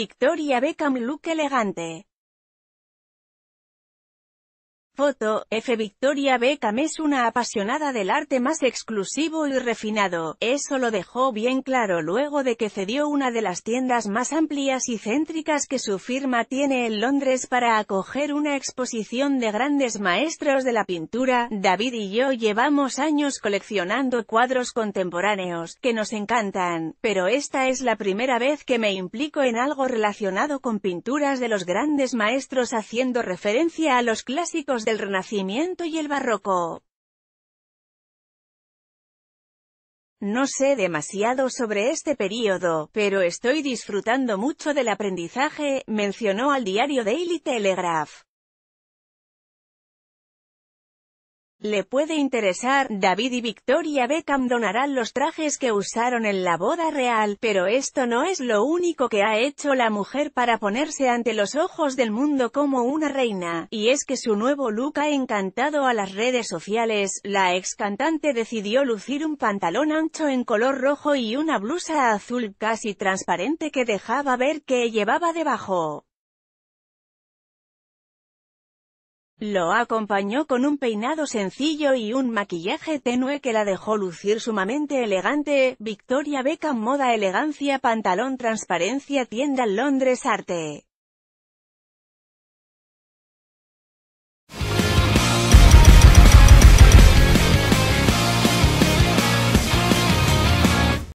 Victoria Beckham look elegante. Foto, F. Victoria Beckham es una apasionada del arte más exclusivo y refinado, eso lo dejó bien claro luego de que cedió una de las tiendas más amplias y céntricas que su firma tiene en Londres para acoger una exposición de grandes maestros de la pintura. David y yo llevamos años coleccionando cuadros contemporáneos, que nos encantan, pero esta es la primera vez que me implico en algo relacionado con pinturas de los grandes maestros haciendo referencia a los clásicos el Renacimiento y el Barroco. No sé demasiado sobre este periodo, pero estoy disfrutando mucho del aprendizaje, mencionó al diario Daily Telegraph. Le puede interesar, David y Victoria Beckham donarán los trajes que usaron en la boda real, pero esto no es lo único que ha hecho la mujer para ponerse ante los ojos del mundo como una reina, y es que su nuevo look ha encantado a las redes sociales, la ex cantante decidió lucir un pantalón ancho en color rojo y una blusa azul casi transparente que dejaba ver que llevaba debajo. Lo acompañó con un peinado sencillo y un maquillaje tenue que la dejó lucir sumamente elegante, Victoria Beckham Moda Elegancia Pantalón Transparencia Tienda Londres Arte